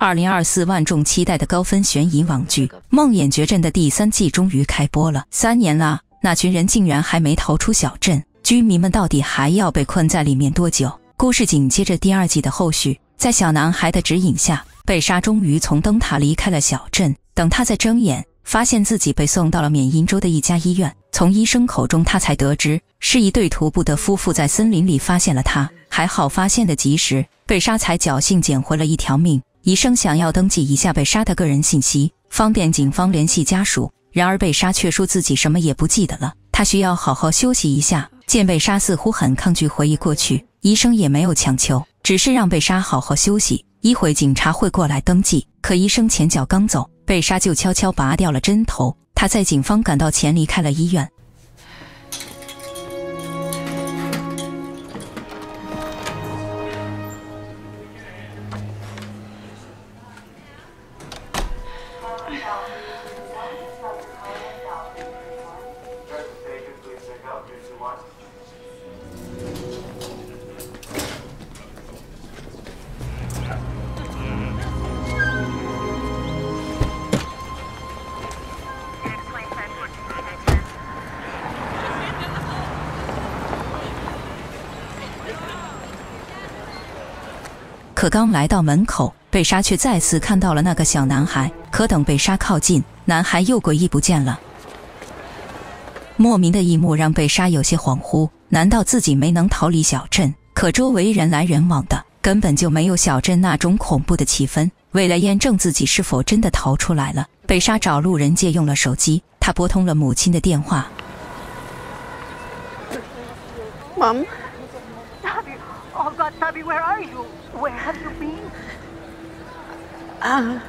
二零二四万众期待的高分悬疑网剧《梦魇绝阵》的第三季终于开播了。三年了，那群人竟然还没逃出小镇，居民们到底还要被困在里面多久？故事紧接着第二季的后续，在小男孩的指引下，贝莎终于从灯塔离开了小镇。等他再睁眼，发现自己被送到了缅因州的一家医院。从医生口中，他才得知是一对徒步的夫妇在森林里发现了他，还好发现的及时，贝莎才侥幸捡回了一条命。医生想要登记一下被杀的个人信息，方便警方联系家属。然而，被杀却说自己什么也不记得了，他需要好好休息一下。见被杀似乎很抗拒回忆过去，医生也没有强求，只是让被杀好好休息，一会警察会过来登记。可医生前脚刚走，被杀就悄悄拔掉了针头。他在警方赶到前离开了医院。口贝莎却再次看到了那个小男孩，可等贝莎靠近，男孩又诡异不见了。莫名的一幕让贝莎有些恍惚，难道自己没能逃离小镇？可周围人来人往的，根本就没有小镇那种恐怖的气氛。为了验证自己是否真的逃出来了，贝莎找路人借用了手机，她拨通了母亲的电话。Mom, t a oh God, t a where are you? Where have you been? 啊！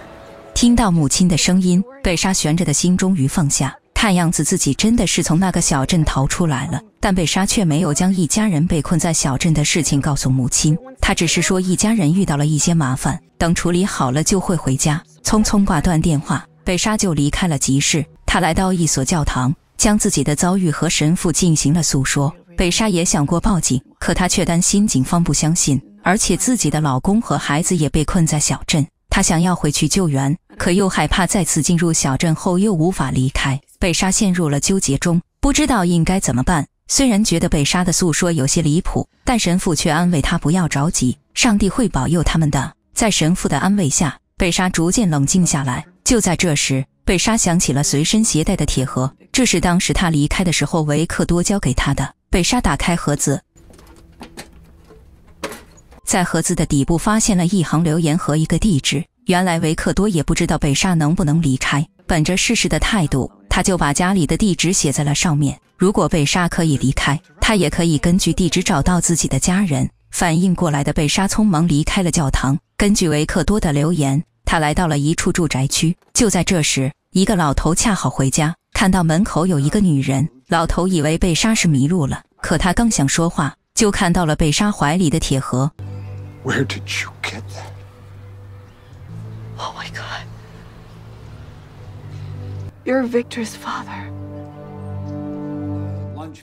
听到母亲的声音，贝莎悬着的心终于放下。看样子自己真的是从那个小镇逃出来了，但贝莎却没有将一家人被困在小镇的事情告诉母亲。她只是说一家人遇到了一些麻烦，等处理好了就会回家。匆匆挂断电话，贝莎就离开了集市。她来到一所教堂，将自己的遭遇和神父进行了诉说。贝莎也想过报警，可她却担心警方不相信，而且自己的老公和孩子也被困在小镇。他想要回去救援，可又害怕再次进入小镇后又无法离开。贝莎陷入了纠结中，不知道应该怎么办。虽然觉得贝莎的诉说有些离谱，但神父却安慰他不要着急，上帝会保佑他们的。在神父的安慰下，贝莎逐渐冷静下来。就在这时，贝莎想起了随身携带的铁盒，这是当时他离开的时候维克多交给他的。贝莎打开盒子。在盒子的底部发现了一行留言和一个地址。原来维克多也不知道贝沙能不能离开，本着试试的态度，他就把家里的地址写在了上面。如果贝沙可以离开，他也可以根据地址找到自己的家人。反应过来的贝莎匆忙离开了教堂。根据维克多的留言，他来到了一处住宅区。就在这时，一个老头恰好回家，看到门口有一个女人。老头以为贝莎是迷路了，可他刚想说话，就看到了贝莎怀里的铁盒。Where did you get that? Oh my God! You're Victor's father.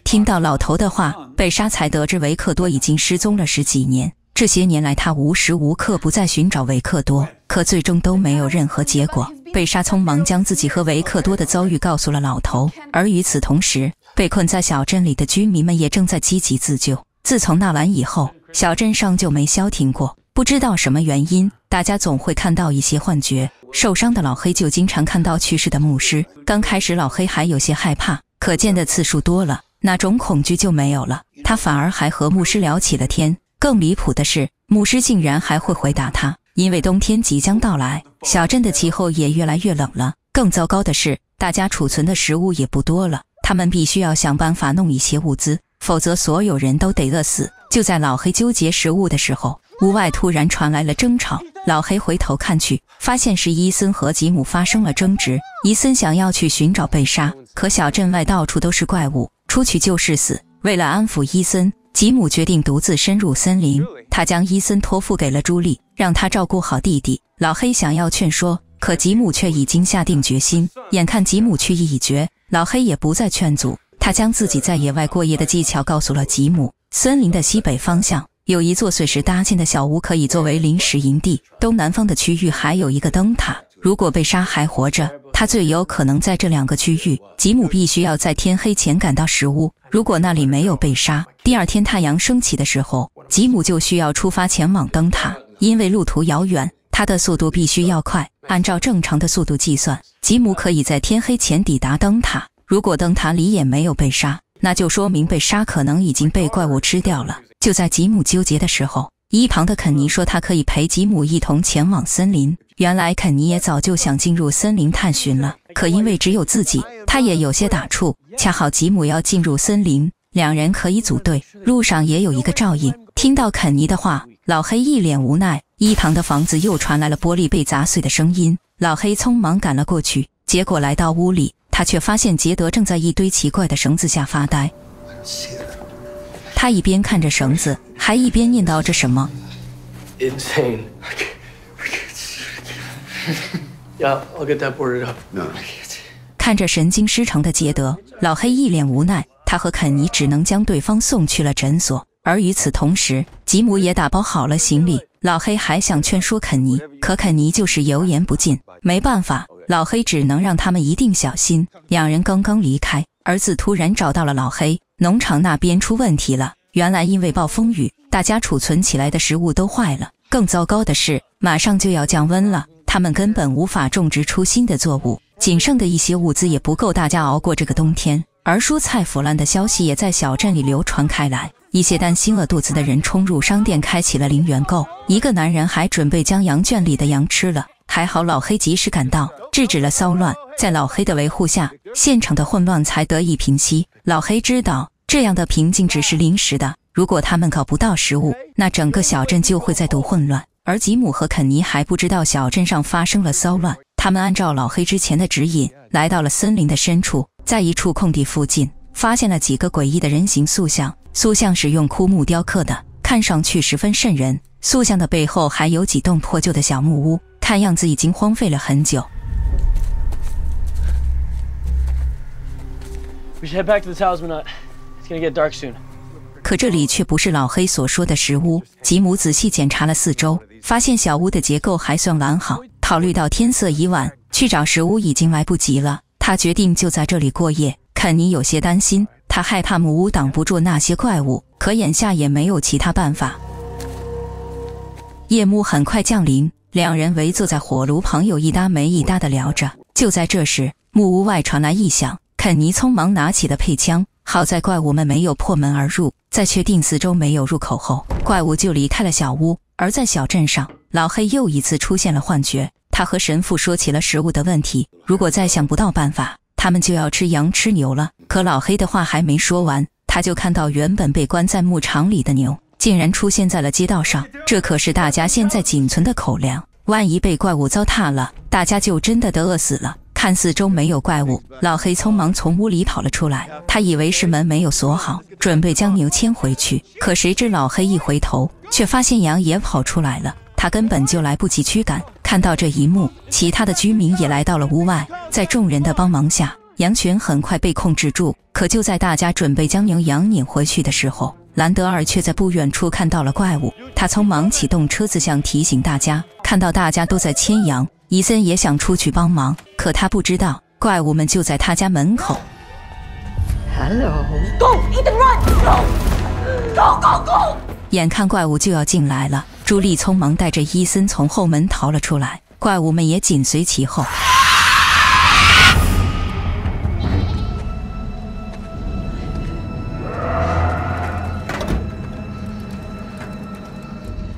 听到老头的话，贝莎才得知维克多已经失踪了十几年。这些年来，他无时无刻不在寻找维克多，可最终都没有任何结果。贝莎匆忙将自己和维克多的遭遇告诉了老头，而与此同时，被困在小镇里的居民们也正在积极自救。自从那晚以后。小镇上就没消停过，不知道什么原因，大家总会看到一些幻觉。受伤的老黑就经常看到去世的牧师。刚开始老黑还有些害怕，可见的次数多了，那种恐惧就没有了。他反而还和牧师聊起了天。更离谱的是，牧师竟然还会回答他。因为冬天即将到来，小镇的气候也越来越冷了。更糟糕的是，大家储存的食物也不多了，他们必须要想办法弄一些物资，否则所有人都得饿死。就在老黑纠结食物的时候，屋外突然传来了争吵。老黑回头看去，发现是伊森和吉姆发生了争执。伊森想要去寻找被杀，可小镇外到处都是怪物，出去就是死。为了安抚伊森，吉姆决定独自深入森林。他将伊森托付给了朱莉，让他照顾好弟弟。老黑想要劝说，可吉姆却已经下定决心。眼看吉姆去意已决，老黑也不再劝阻。他将自己在野外过夜的技巧告诉了吉姆。森林的西北方向有一座碎石搭建的小屋，可以作为临时营地。东南方的区域还有一个灯塔。如果被杀还活着，他最有可能在这两个区域。吉姆必须要在天黑前赶到石屋。如果那里没有被杀，第二天太阳升起的时候，吉姆就需要出发前往灯塔，因为路途遥远，他的速度必须要快。按照正常的速度计算，吉姆可以在天黑前抵达灯塔。如果灯塔里也没有被杀，那就说明被杀可能已经被怪物吃掉了。就在吉姆纠结的时候，一旁的肯尼说他可以陪吉姆一同前往森林。原来肯尼也早就想进入森林探寻了，可因为只有自己，他也有些打怵。恰好吉姆要进入森林，两人可以组队，路上也有一个照应。听到肯尼的话，老黑一脸无奈。一旁的房子又传来了玻璃被砸碎的声音，老黑匆忙赶了过去，结果来到屋里。他却发现杰德正在一堆奇怪的绳子下发呆，他一边看着绳子，还一边念叨着什么。看着神经失常的杰德，老黑一脸无奈，他和肯尼只能将对方送去了诊所。而与此同时，吉姆也打包好了行李，老黑还想劝说肯尼，可肯尼就是油盐不进，没办法。老黑只能让他们一定小心。两人刚刚离开，儿子突然找到了老黑。农场那边出问题了，原来因为暴风雨，大家储存起来的食物都坏了。更糟糕的是，马上就要降温了，他们根本无法种植出新的作物。仅剩的一些物资也不够大家熬过这个冬天。而蔬菜腐烂的消息也在小镇里流传开来，一些担心饿肚子的人冲入商店开启了零元购。一个男人还准备将羊圈里的羊吃了，还好老黑及时赶到。制止了骚乱，在老黑的维护下，现场的混乱才得以平息。老黑知道，这样的平静只是临时的。如果他们搞不到食物，那整个小镇就会再度混乱。而吉姆和肯尼还不知道小镇上发生了骚乱，他们按照老黑之前的指引，来到了森林的深处，在一处空地附近，发现了几个诡异的人形塑像。塑像是用枯木雕刻的，看上去十分瘆人。塑像的背后还有几栋破旧的小木屋，看样子已经荒废了很久。We head the get should Talisman It's soon. to gonna dark back Hut. 可这里却不是老黑所说的石屋。吉姆仔细检查了四周，发现小屋的结构还算完好。考虑到天色已晚，去找石屋已经来不及了。他决定就在这里过夜。肯尼有些担心，他害怕木屋挡不住那些怪物。可眼下也没有其他办法。夜幕很快降临，两人围坐在火炉旁，有一搭没一搭的聊着。就在这时，木屋外传来异响。肯尼匆忙拿起的配枪，好在怪物们没有破门而入。在确定四周没有入口后，怪物就离开了小屋。而在小镇上，老黑又一次出现了幻觉。他和神父说起了食物的问题。如果再想不到办法，他们就要吃羊、吃牛了。可老黑的话还没说完，他就看到原本被关在牧场里的牛，竟然出现在了街道上。这可是大家现在仅存的口粮，万一被怪物糟蹋了，大家就真的得饿死了。看四周没有怪物，老黑匆忙从屋里跑了出来。他以为是门没有锁好，准备将牛牵回去。可谁知老黑一回头，却发现羊也跑出来了。他根本就来不及驱赶。看到这一幕，其他的居民也来到了屋外。在众人的帮忙下，羊群很快被控制住。可就在大家准备将牛羊撵回去的时候，兰德尔却在不远处看到了怪物。他匆忙启动车子，想提醒大家。看到大家都在牵羊，伊森也想出去帮忙。可他不知道，怪物们就在他家门口。Hello, go, eat and run, go, go, go, go！眼看怪物就要进来了，朱莉匆忙带着伊森从后门逃了出来，怪物们也紧随其后。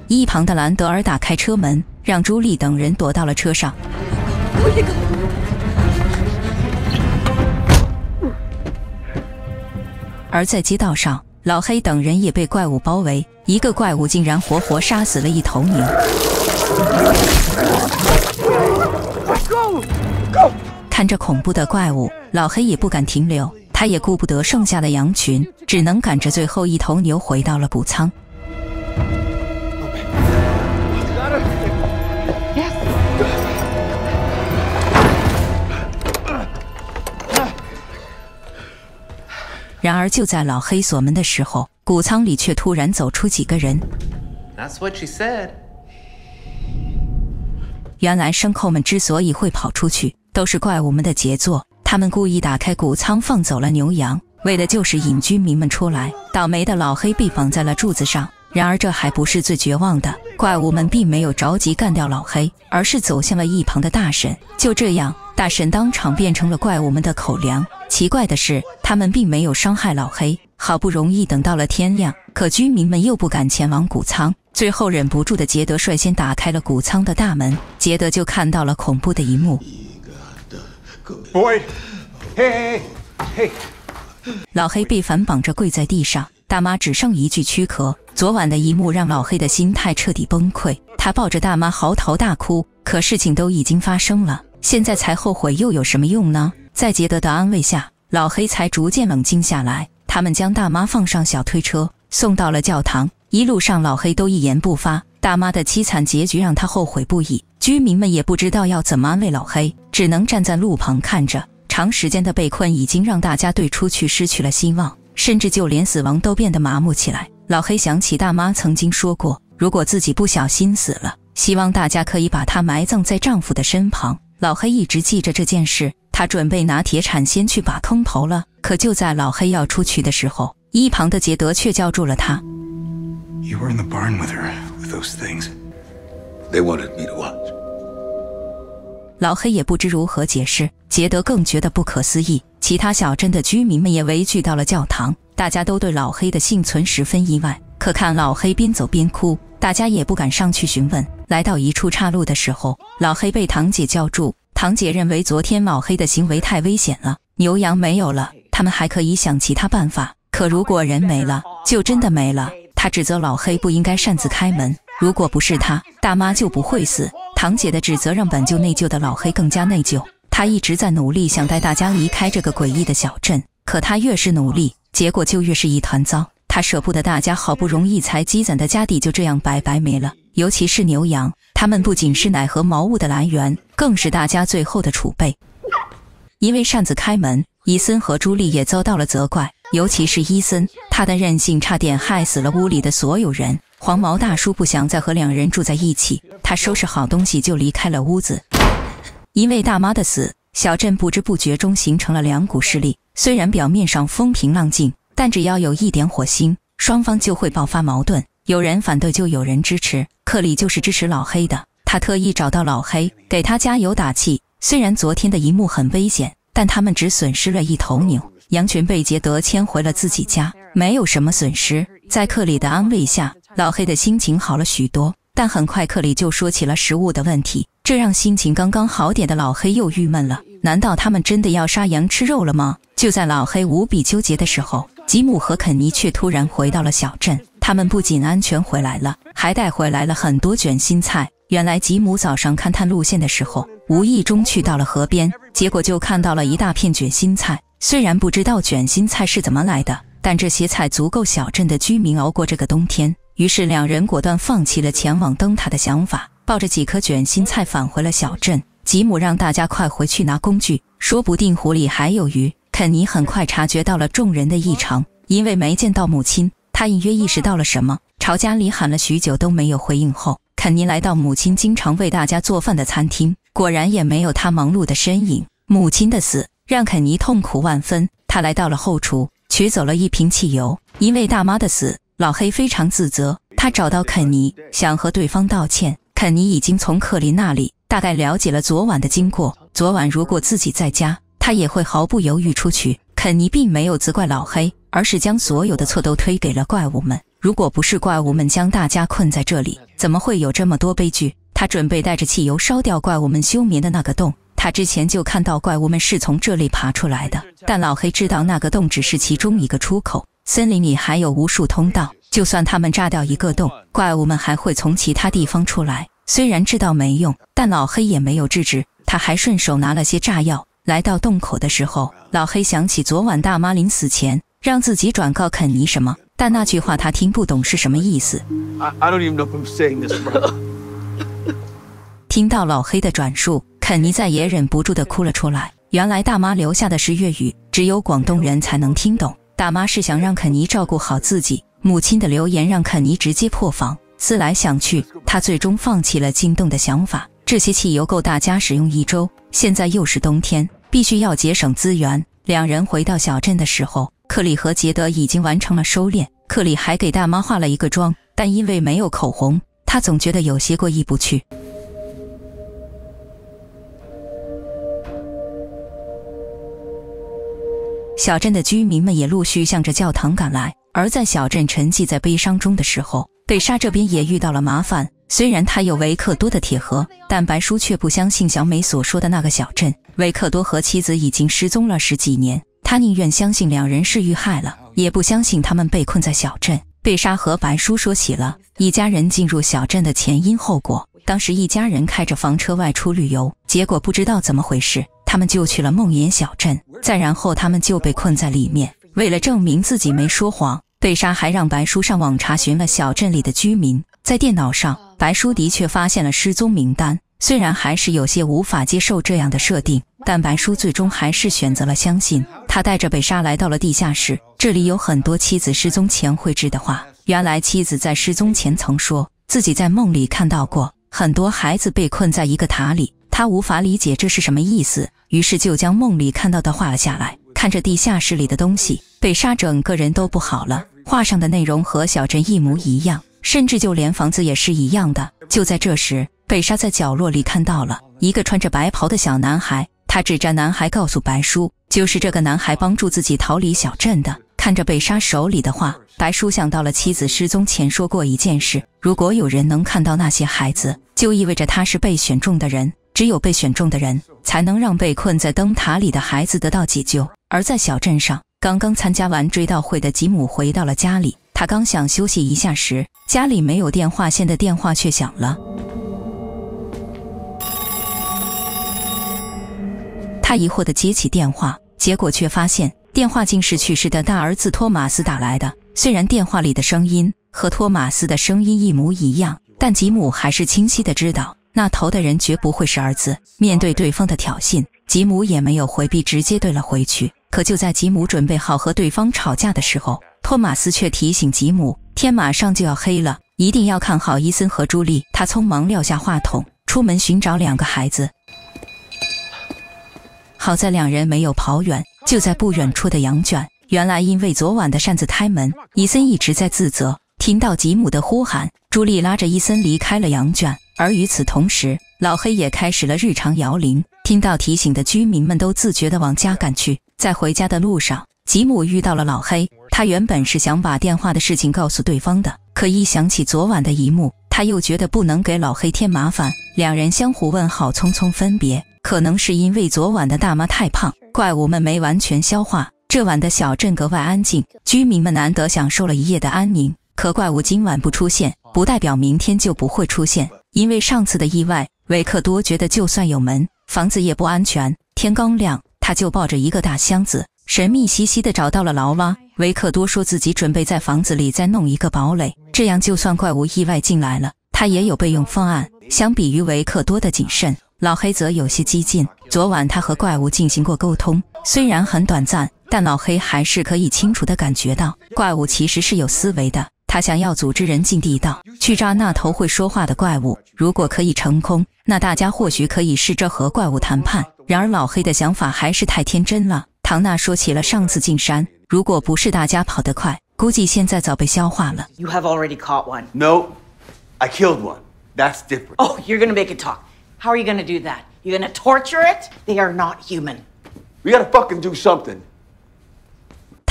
一旁的兰德尔打开车门，让朱莉等人躲到了车上。我而在街道上，老黑等人也被怪物包围，一个怪物竟然活活杀死了一头牛。看这恐怖的怪物，老黑也不敢停留，他也顾不得剩下的羊群，只能赶着最后一头牛回到了谷仓。然而，就在老黑锁门的时候，谷仓里却突然走出几个人。That's what she said。原来，牲口们之所以会跑出去，都是怪物们的杰作。他们故意打开谷仓，放走了牛羊，为的就是引居民们出来。倒霉的老黑被绑在了柱子上。然而，这还不是最绝望的。怪物们并没有着急干掉老黑，而是走向了一旁的大婶。就这样，大婶当场变成了怪物们的口粮。奇怪的是，他们并没有伤害老黑。好不容易等到了天亮，可居民们又不敢前往谷仓。最后，忍不住的杰德率先打开了谷仓的大门。杰德就看到了恐怖的一幕：老黑被反绑着跪在地上。大妈只剩一具躯壳，昨晚的一幕让老黑的心态彻底崩溃。他抱着大妈嚎啕大哭，可事情都已经发生了，现在才后悔又有什么用呢？在杰德的安慰下，老黑才逐渐冷静下来。他们将大妈放上小推车，送到了教堂。一路上，老黑都一言不发。大妈的凄惨结局让他后悔不已。居民们也不知道要怎么安慰老黑，只能站在路旁看着。长时间的被困已经让大家对出去失去了希望。甚至就连死亡都变得麻木起来。老黑想起大妈曾经说过，如果自己不小心死了，希望大家可以把她埋葬在丈夫的身旁。老黑一直记着这件事，他准备拿铁铲先去把坑刨了。可就在老黑要出去的时候，一旁的杰德却叫住了他。老黑也不知如何解释，杰德更觉得不可思议。其他小镇的居民们也围聚到了教堂，大家都对老黑的幸存十分意外。可看老黑边走边哭，大家也不敢上去询问。来到一处岔路的时候，老黑被堂姐叫住。堂姐认为昨天老黑的行为太危险了，牛羊没有了，他们还可以想其他办法。可如果人没了，就真的没了。她指责老黑不应该擅自开门，如果不是他，大妈就不会死。堂姐的指责让本就内疚的老黑更加内疚。他一直在努力想带大家离开这个诡异的小镇，可他越是努力，结果就越是一团糟。他舍不得大家好不容易才积攒的家底就这样白白没了，尤其是牛羊，它们不仅是奶和毛物的来源，更是大家最后的储备。因为擅自开门，伊森和朱莉也遭到了责怪，尤其是伊森，他的任性差点害死了屋里的所有人。黄毛大叔不想再和两人住在一起，他收拾好东西就离开了屋子。因为大妈的死，小镇不知不觉中形成了两股势力。虽然表面上风平浪静，但只要有一点火星，双方就会爆发矛盾。有人反对，就有人支持。克里就是支持老黑的，他特意找到老黑，给他加油打气。虽然昨天的一幕很危险，但他们只损失了一头牛，羊群被杰德牵回了自己家，没有什么损失。在克里的安慰下，老黑的心情好了许多，但很快克里就说起了食物的问题，这让心情刚刚好点的老黑又郁闷了。难道他们真的要杀羊吃肉了吗？就在老黑无比纠结的时候，吉姆和肯尼却突然回到了小镇。他们不仅安全回来了，还带回来了很多卷心菜。原来吉姆早上勘探路线的时候，无意中去到了河边，结果就看到了一大片卷心菜。虽然不知道卷心菜是怎么来的，但这些菜足够小镇的居民熬过这个冬天。于是，两人果断放弃了前往灯塔的想法，抱着几颗卷心菜返回了小镇。吉姆让大家快回去拿工具，说不定湖里还有鱼。肯尼很快察觉到了众人的异常，因为没见到母亲，他隐约意识到了什么，朝家里喊了许久都没有回应。后，肯尼来到母亲经常为大家做饭的餐厅，果然也没有他忙碌的身影。母亲的死让肯尼痛苦万分，他来到了后厨，取走了一瓶汽油，因为大妈的死。老黑非常自责，他找到肯尼，想和对方道歉。肯尼已经从克林那里大概了解了昨晚的经过。昨晚如果自己在家，他也会毫不犹豫出去。肯尼并没有责怪老黑，而是将所有的错都推给了怪物们。如果不是怪物们将大家困在这里，怎么会有这么多悲剧？他准备带着汽油烧掉怪物们休眠的那个洞。他之前就看到怪物们是从这里爬出来的，但老黑知道那个洞只是其中一个出口。森林里还有无数通道，就算他们炸掉一个洞，怪物们还会从其他地方出来。虽然知道没用，但老黑也没有制止。他还顺手拿了些炸药。来到洞口的时候，老黑想起昨晚大妈临死前让自己转告肯尼什么，但那句话他听不懂是什么意思。听到老黑的转述，肯尼再也忍不住的哭了出来。原来大妈留下的是粤语，只有广东人才能听懂。大妈是想让肯尼照顾好自己母亲的留言，让肯尼直接破防。思来想去，他最终放弃了进洞的想法。这些汽油够大家使用一周，现在又是冬天，必须要节省资源。两人回到小镇的时候，克里和杰德已经完成了收敛。克里还给大妈化了一个妆，但因为没有口红，他总觉得有些过意不去。小镇的居民们也陆续向着教堂赶来。而在小镇沉寂在悲伤中的时候，贝莎这边也遇到了麻烦。虽然他有维克多的铁盒，但白叔却不相信小美所说的那个小镇。维克多和妻子已经失踪了十几年，他宁愿相信两人是遇害了，也不相信他们被困在小镇。贝莎和白叔说起了一家人进入小镇的前因后果。当时一家人开着房车外出旅游。结果不知道怎么回事，他们就去了梦魇小镇。再然后，他们就被困在里面。为了证明自己没说谎，贝莎还让白叔上网查询了小镇里的居民。在电脑上，白叔的确发现了失踪名单。虽然还是有些无法接受这样的设定，但白叔最终还是选择了相信。他带着贝莎来到了地下室，这里有很多妻子失踪前绘制的画。原来，妻子在失踪前曾说自己在梦里看到过很多孩子被困在一个塔里。他无法理解这是什么意思，于是就将梦里看到的画了下来。看着地下室里的东西，贝莎整个人都不好了。画上的内容和小镇一模一样，甚至就连房子也是一样的。就在这时，贝莎在角落里看到了一个穿着白袍的小男孩，他指着男孩告诉白叔：“就是这个男孩帮助自己逃离小镇的。”看着贝莎手里的话，白叔想到了妻子失踪前说过一件事：如果有人能看到那些孩子，就意味着他是被选中的人。只有被选中的人才能让被困在灯塔里的孩子得到解救。而在小镇上，刚刚参加完追悼会的吉姆回到了家里。他刚想休息一下时，家里没有电话线的电话却响了。他疑惑地接起电话，结果却发现电话竟是去世的大儿子托马斯打来的。虽然电话里的声音和托马斯的声音一模一样，但吉姆还是清晰地知道。那投的人绝不会是儿子。面对对方的挑衅，吉姆也没有回避，直接怼了回去。可就在吉姆准备好和对方吵架的时候，托马斯却提醒吉姆：“天马上就要黑了，一定要看好伊森和朱莉。”他匆忙撂下话筒，出门寻找两个孩子。好在两人没有跑远，就在不远处的羊圈。原来，因为昨晚的擅自开门，伊森一直在自责。听到吉姆的呼喊，朱莉拉着伊森离开了羊圈。而与此同时，老黑也开始了日常摇铃。听到提醒的居民们都自觉地往家赶去。在回家的路上，吉姆遇到了老黑。他原本是想把电话的事情告诉对方的，可一想起昨晚的一幕，他又觉得不能给老黑添麻烦。两人相互问好，匆匆分别。可能是因为昨晚的大妈太胖，怪物们没完全消化。这晚的小镇格外安静，居民们难得享受了一夜的安宁。可怪物今晚不出现，不代表明天就不会出现。因为上次的意外，维克多觉得就算有门，房子也不安全。天刚亮，他就抱着一个大箱子，神秘兮兮地找到了劳拉。维克多说自己准备在房子里再弄一个堡垒，这样就算怪物意外进来了，他也有备用方案。相比于维克多的谨慎，老黑则有些激进。昨晚他和怪物进行过沟通，虽然很短暂，但老黑还是可以清楚地感觉到，怪物其实是有思维的。他想要组织人进地道去炸那头会说话的怪物。如果可以成功，那大家或许可以试着和怪物谈判。然而，老黑的想法还是太天真了。唐娜说起了上次进山，如果不是大家跑得快，估计现在早被消化了。You already o caught have No, e n I killed one. That's different. Oh, you're gonna make it talk. How are you gonna do that? y o u gonna torture it? They are not human. We gotta fucking do something.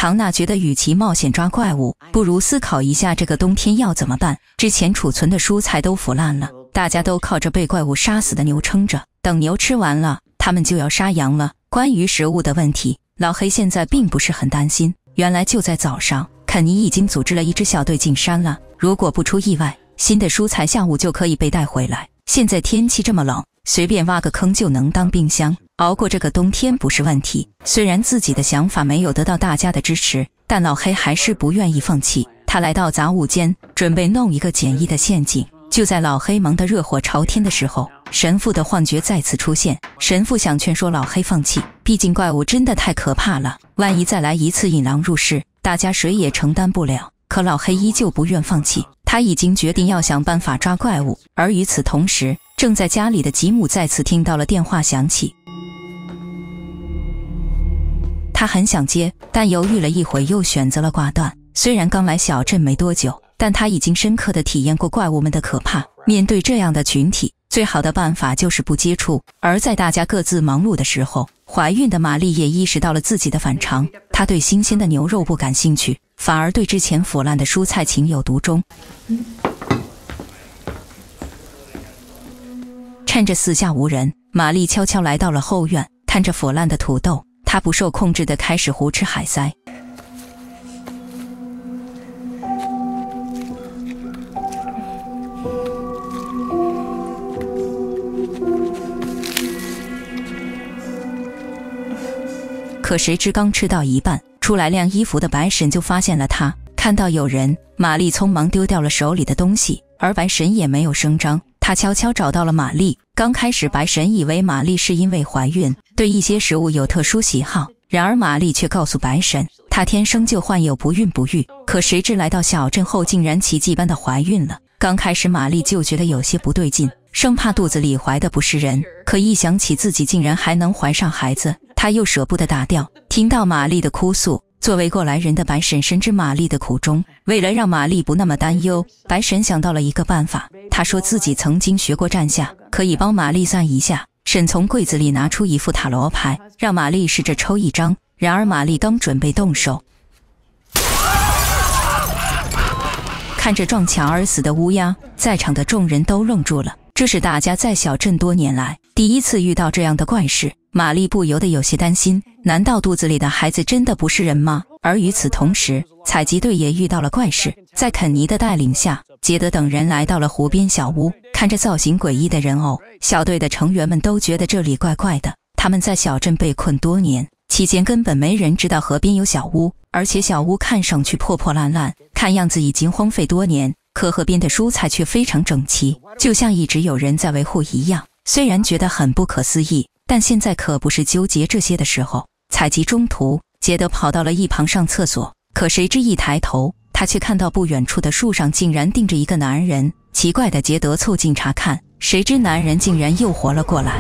唐娜觉得，与其冒险抓怪物，不如思考一下这个冬天要怎么办。之前储存的蔬菜都腐烂了，大家都靠着被怪物杀死的牛撑着。等牛吃完了，他们就要杀羊了。关于食物的问题，老黑现在并不是很担心。原来就在早上，肯尼已经组织了一支小队进山了。如果不出意外，新的蔬菜下午就可以被带回来。现在天气这么冷。随便挖个坑就能当冰箱，熬过这个冬天不是问题。虽然自己的想法没有得到大家的支持，但老黑还是不愿意放弃。他来到杂物间，准备弄一个简易的陷阱。就在老黑忙得热火朝天的时候，神父的幻觉再次出现。神父想劝说老黑放弃，毕竟怪物真的太可怕了，万一再来一次引狼入室，大家谁也承担不了。可老黑依旧不愿放弃，他已经决定要想办法抓怪物。而与此同时，正在家里的吉姆再次听到了电话响起，他很想接，但犹豫了一会，又选择了挂断。虽然刚来小镇没多久，但他已经深刻的体验过怪物们的可怕。面对这样的群体，最好的办法就是不接触。而在大家各自忙碌的时候，怀孕的玛丽也意识到了自己的反常。她对新鲜的牛肉不感兴趣，反而对之前腐烂的蔬菜情有独钟。趁着四下无人，玛丽悄悄来到了后院，看着腐烂的土豆，她不受控制的开始胡吃海塞。可谁知，刚吃到一半，出来晾衣服的白婶就发现了她。看到有人，玛丽匆忙丢掉了手里的东西，而白婶也没有声张。他悄悄找到了玛丽。刚开始，白神以为玛丽是因为怀孕，对一些食物有特殊喜好。然而，玛丽却告诉白神，她天生就患有不孕不育。可谁知来到小镇后，竟然奇迹般的怀孕了。刚开始，玛丽就觉得有些不对劲，生怕肚子里怀的不是人。可一想起自己竟然还能怀上孩子，她又舍不得打掉。听到玛丽的哭诉。作为过来人的白婶深知玛丽的苦衷，为了让玛丽不那么担忧，白婶想到了一个办法。他说自己曾经学过占下，可以帮玛丽算一下。婶从柜子里拿出一副塔罗牌，让玛丽试着抽一张。然而，玛丽刚准备动手，看着撞墙而死的乌鸦，在场的众人都愣住了。这是大家在小镇多年来第一次遇到这样的怪事。玛丽不由得有些担心：难道肚子里的孩子真的不是人吗？而与此同时，采集队也遇到了怪事。在肯尼的带领下，杰德等人来到了湖边小屋。看着造型诡异的人偶，小队的成员们都觉得这里怪怪的。他们在小镇被困多年，期间根本没人知道河边有小屋，而且小屋看上去破破烂烂，看样子已经荒废多年。可河边的蔬菜却非常整齐，就像一直有人在维护一样。虽然觉得很不可思议。但现在可不是纠结这些的时候。采集中途，杰德跑到了一旁上厕所，可谁知一抬头，他却看到不远处的树上竟然钉着一个男人。奇怪的杰德凑近查看，谁知男人竟然又活了过来。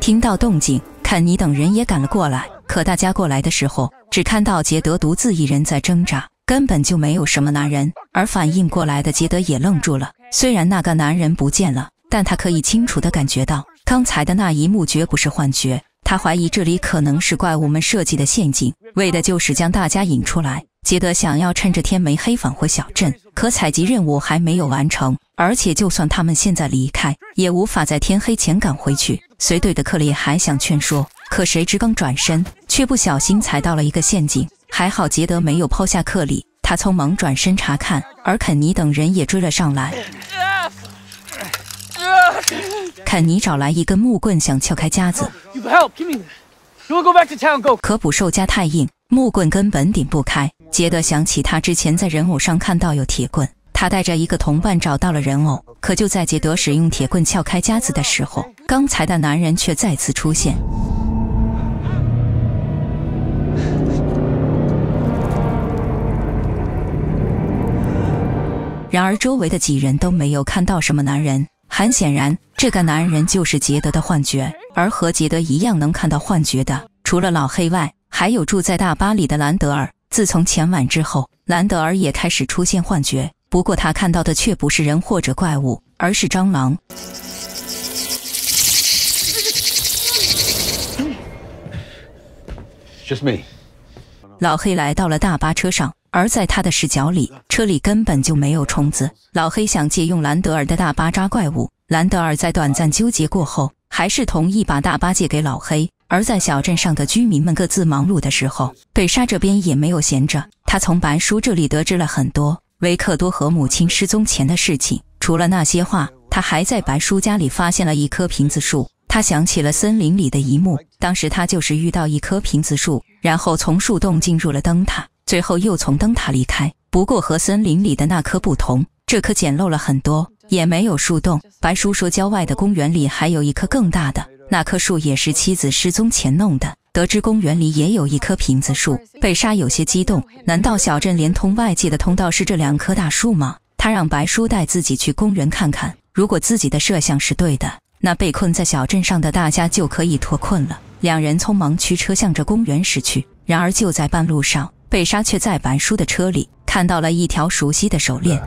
听到动静，肯尼等人也赶了过来。可大家过来的时候，只看到杰德独自一人在挣扎，根本就没有什么男人。而反应过来的杰德也愣住了。虽然那个男人不见了，但他可以清楚的感觉到。刚才的那一幕绝不是幻觉，他怀疑这里可能是怪物们设计的陷阱，为的就是将大家引出来。杰德想要趁着天没黑返回小镇，可采集任务还没有完成，而且就算他们现在离开，也无法在天黑前赶回去。随队的克里还想劝说，可谁知刚转身，却不小心踩到了一个陷阱。还好杰德没有抛下克里，他匆忙转身查看，而肯尼等人也追了上来。肯尼找来一根木棍，想撬开夹子。可捕兽夹太硬，木棍根本顶不开。杰德想起他之前在人偶上看到有铁棍，他带着一个同伴找到了人偶。可就在杰德使用铁棍撬开夹子的时候，刚才的男人却再次出现。然而，周围的几人都没有看到什么男人。很显然，这个男人就是杰德的幻觉。而和杰德一样能看到幻觉的，除了老黑外，还有住在大巴里的兰德尔。自从前晚之后，兰德尔也开始出现幻觉，不过他看到的却不是人或者怪物，而是蟑螂。Just me。老黑来到了大巴车上。而在他的视角里，车里根本就没有虫子。老黑想借用兰德尔的大巴抓怪物。兰德尔在短暂纠结过后，还是同意把大巴借给老黑。而在小镇上的居民们各自忙碌的时候，北沙这边也没有闲着。他从白叔这里得知了很多维克多和母亲失踪前的事情。除了那些话，他还在白叔家里发现了一棵瓶子树。他想起了森林里的一幕，当时他就是遇到一棵瓶子树，然后从树洞进入了灯塔。最后又从灯塔离开，不过和森林里的那棵不同，这棵简陋了很多，也没有树洞。白叔说，郊外的公园里还有一棵更大的，那棵树也是妻子失踪前弄的。得知公园里也有一棵瓶子树，贝杀有些激动。难道小镇连通外界的通道是这两棵大树吗？他让白叔带自己去公园看看。如果自己的设想是对的，那被困在小镇上的大家就可以脱困了。两人匆忙驱车向着公园驶去，然而就在半路上。贝莎却在白叔的车里看到了一条熟悉的手链。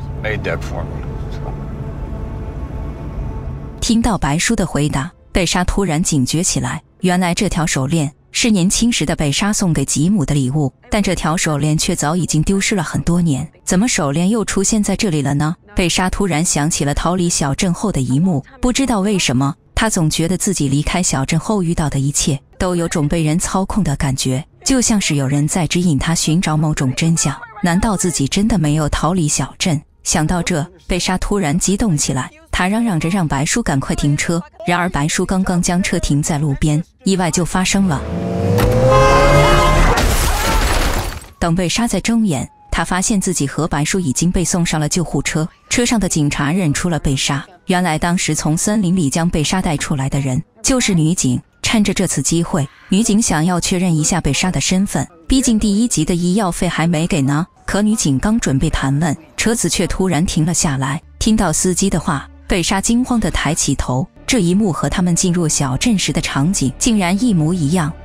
听到白叔的回答，贝莎突然警觉起来。原来这条手链是年轻时的贝莎送给吉姆的礼物，但这条手链却早已经丢失了很多年。怎么手链又出现在这里了呢？贝莎突然想起了逃离小镇后的一幕。不知道为什么，她总觉得自己离开小镇后遇到的一切，都有种被人操控的感觉。就像是有人在指引他寻找某种真相。难道自己真的没有逃离小镇？想到这，贝莎突然激动起来，他嚷嚷着让白叔赶快停车。然而，白叔刚刚将车停在路边，意外就发生了。等贝莎再睁眼，他发现自己和白叔已经被送上了救护车。车上的警察认出了贝莎，原来当时从森林里将贝莎带出来的人就是女警。趁着这次机会，女警想要确认一下贝莎的身份，毕竟第一集的医药费还没给呢。可女警刚准备盘问，车子却突然停了下来。听到司机的话，贝莎惊慌的抬起头，这一幕和他们进入小镇时的场景竟然一模一样。